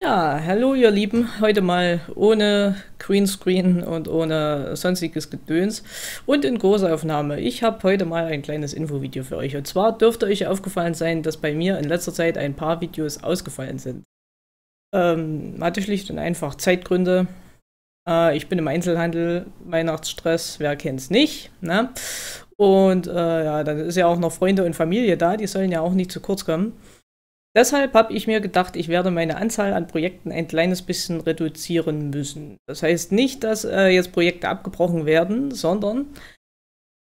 Ja, hallo ihr Lieben, heute mal ohne Greenscreen und ohne sonstiges Gedöns und in großer Aufnahme. Ich habe heute mal ein kleines Infovideo für euch und zwar dürfte euch aufgefallen sein, dass bei mir in letzter Zeit ein paar Videos ausgefallen sind. Ähm, hatte schlicht und einfach Zeitgründe. Äh, ich bin im Einzelhandel, Weihnachtsstress, wer kennt's nicht, ne? Und äh, ja, dann ist ja auch noch Freunde und Familie da, die sollen ja auch nicht zu kurz kommen. Deshalb habe ich mir gedacht, ich werde meine Anzahl an Projekten ein kleines bisschen reduzieren müssen. Das heißt nicht, dass äh, jetzt Projekte abgebrochen werden, sondern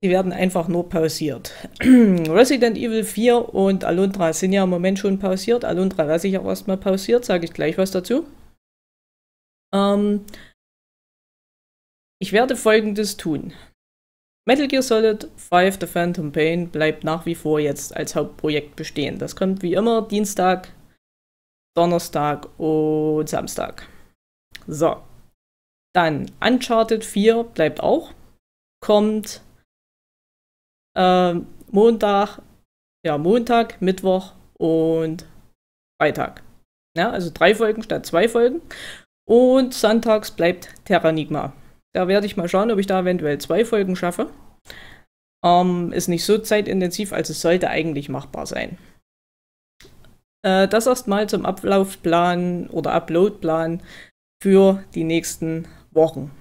die werden einfach nur pausiert. Resident Evil 4 und Alundra sind ja im Moment schon pausiert. Alundra lasse ich auch erstmal pausiert, sage ich gleich was dazu. Ähm ich werde folgendes tun. Metal Gear Solid 5 The Phantom Pain bleibt nach wie vor jetzt als Hauptprojekt bestehen. Das kommt wie immer Dienstag, Donnerstag und Samstag. So. Dann Uncharted 4 bleibt auch. Kommt äh, Montag, ja, Montag, Mittwoch und Freitag. Ja, also drei Folgen statt zwei Folgen. Und sonntags bleibt Terranigma. Da werde ich mal schauen, ob ich da eventuell zwei Folgen schaffe. Ähm, ist nicht so zeitintensiv, also es sollte eigentlich machbar sein. Äh, das erstmal zum Ablaufplan oder Uploadplan für die nächsten Wochen.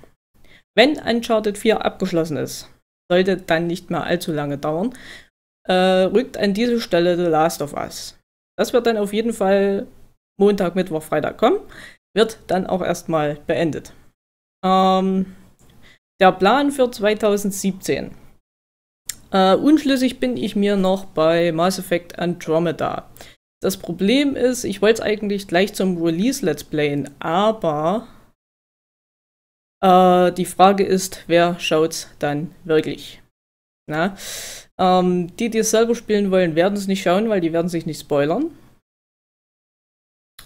Wenn Uncharted 4 abgeschlossen ist, sollte dann nicht mehr allzu lange dauern, äh, rückt an diese Stelle The Last of Us. Das wird dann auf jeden Fall Montag, Mittwoch, Freitag kommen, wird dann auch erstmal beendet. Ähm, der Plan für 2017. Äh, unschlüssig bin ich mir noch bei Mass Effect Andromeda. Das Problem ist, ich wollte es eigentlich gleich zum Release Let's Playen, aber äh, die Frage ist, wer schaut's dann wirklich? Na? Ähm, die, die es selber spielen wollen, werden es nicht schauen, weil die werden sich nicht spoilern.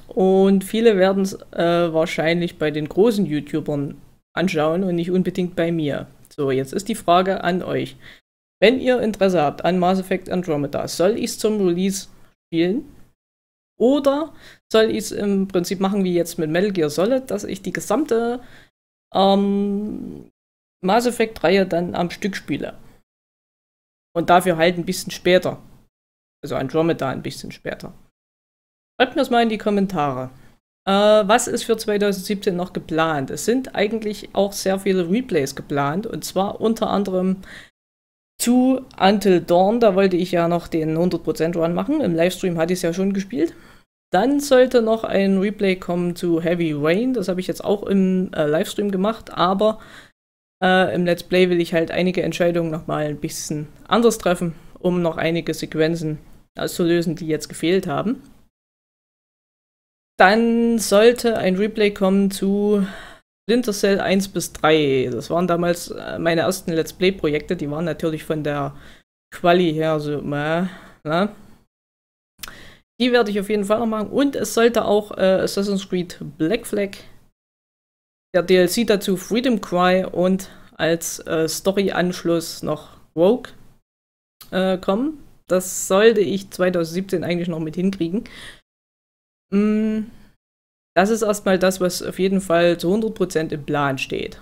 Und viele werden es äh, wahrscheinlich bei den großen YouTubern anschauen und nicht unbedingt bei mir. So, jetzt ist die Frage an euch. Wenn ihr Interesse habt an Mass Effect Andromeda, soll ich es zum Release spielen? Oder soll ich es im Prinzip machen wie jetzt mit Metal Gear Solid, dass ich die gesamte ähm, Mass Effect-Reihe dann am Stück spiele? Und dafür halt ein bisschen später. Also Andromeda ein bisschen später. Schreibt mir das mal in die Kommentare. Äh, was ist für 2017 noch geplant? Es sind eigentlich auch sehr viele Replays geplant und zwar unter anderem zu Until Dawn, da wollte ich ja noch den 100% Run machen. Im Livestream hatte ich es ja schon gespielt. Dann sollte noch ein Replay kommen zu Heavy Rain, das habe ich jetzt auch im äh, Livestream gemacht, aber äh, im Let's Play will ich halt einige Entscheidungen nochmal ein bisschen anders treffen, um noch einige Sequenzen auszulösen, äh, die jetzt gefehlt haben. Dann sollte ein Replay kommen zu Splinter Cell 1 bis 3. Das waren damals äh, meine ersten Let's Play-Projekte. Die waren natürlich von der Quali her so, ne? Die werde ich auf jeden Fall noch machen. Und es sollte auch äh, Assassin's Creed Black Flag, der DLC dazu Freedom Cry und als äh, Story-Anschluss noch Rogue äh, kommen. Das sollte ich 2017 eigentlich noch mit hinkriegen. Mm, das ist erstmal das, was auf jeden Fall zu 100% im Plan steht.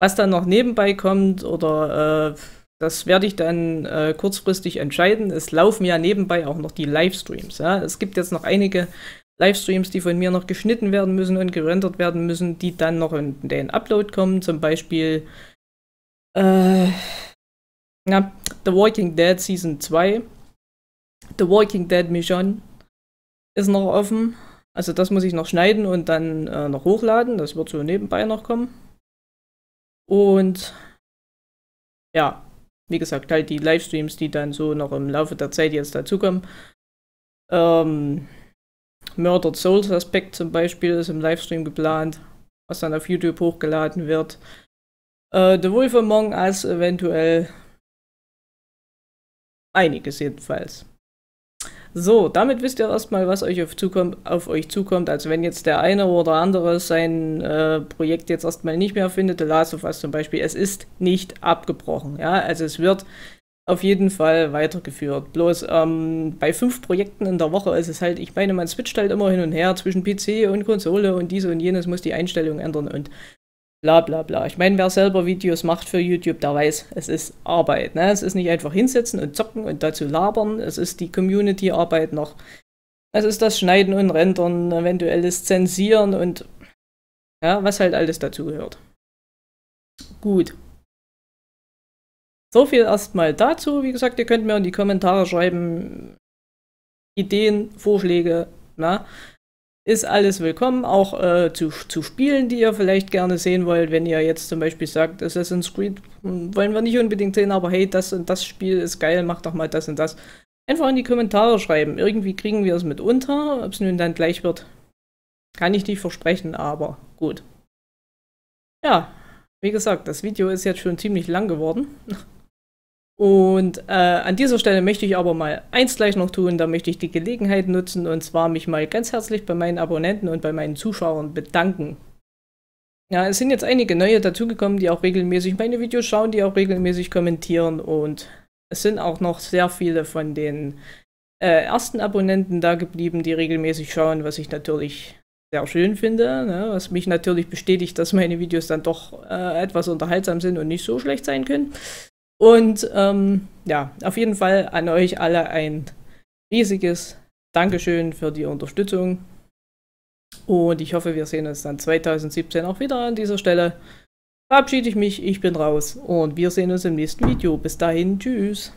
Was dann noch nebenbei kommt oder äh, das werde ich dann äh, kurzfristig entscheiden. Es laufen ja nebenbei auch noch die Livestreams. Ja? Es gibt jetzt noch einige Livestreams, die von mir noch geschnitten werden müssen und gerendert werden müssen, die dann noch in den Upload kommen. Zum Beispiel äh, na, The Walking Dead Season 2, The Walking Dead Mission, ist noch offen. Also das muss ich noch schneiden und dann äh, noch hochladen. Das wird so nebenbei noch kommen. Und ja, wie gesagt, halt die Livestreams, die dann so noch im Laufe der Zeit jetzt dazukommen. Ähm, Murdered Souls Aspekt zum Beispiel ist im Livestream geplant, was dann auf YouTube hochgeladen wird. Äh, The Wolf Among Us eventuell. Einiges jedenfalls. So, damit wisst ihr erstmal, was euch auf, zukommt, auf euch zukommt. Also wenn jetzt der eine oder andere sein äh, Projekt jetzt erstmal nicht mehr findet, The Last of Us zum Beispiel, es ist nicht abgebrochen. Ja, also es wird auf jeden Fall weitergeführt. Bloß ähm, bei fünf Projekten in der Woche ist es halt, ich meine, man switcht halt immer hin und her zwischen PC und Konsole und diese und jenes, muss die Einstellung ändern und bla bla bla. Ich meine, wer selber Videos macht für YouTube, der weiß, es ist Arbeit. Ne? Es ist nicht einfach hinsetzen und zocken und dazu labern. Es ist die Community-Arbeit noch. Es ist das Schneiden und Rendern, eventuelles Zensieren und ja, was halt alles dazu gehört. Gut. So viel erstmal dazu. Wie gesagt, ihr könnt mir in die Kommentare schreiben Ideen, Vorschläge, na, ist alles willkommen, auch äh, zu, zu Spielen, die ihr vielleicht gerne sehen wollt. Wenn ihr jetzt zum Beispiel sagt, Assassin's Creed hm, wollen wir nicht unbedingt sehen, aber hey, das und das Spiel ist geil, macht doch mal das und das. Einfach in die Kommentare schreiben. Irgendwie kriegen wir es mit unter. Ob es nun dann gleich wird, kann ich nicht versprechen, aber gut. Ja, wie gesagt, das Video ist jetzt schon ziemlich lang geworden. Und äh, an dieser Stelle möchte ich aber mal eins gleich noch tun, da möchte ich die Gelegenheit nutzen und zwar mich mal ganz herzlich bei meinen Abonnenten und bei meinen Zuschauern bedanken. Ja, es sind jetzt einige neue dazugekommen, die auch regelmäßig meine Videos schauen, die auch regelmäßig kommentieren und es sind auch noch sehr viele von den äh, ersten Abonnenten da geblieben, die regelmäßig schauen, was ich natürlich sehr schön finde, ne? was mich natürlich bestätigt, dass meine Videos dann doch äh, etwas unterhaltsam sind und nicht so schlecht sein können. Und ähm, ja, auf jeden Fall an euch alle ein riesiges Dankeschön für die Unterstützung. Und ich hoffe, wir sehen uns dann 2017 auch wieder an dieser Stelle. Verabschiede ich mich, ich bin raus und wir sehen uns im nächsten Video. Bis dahin, tschüss.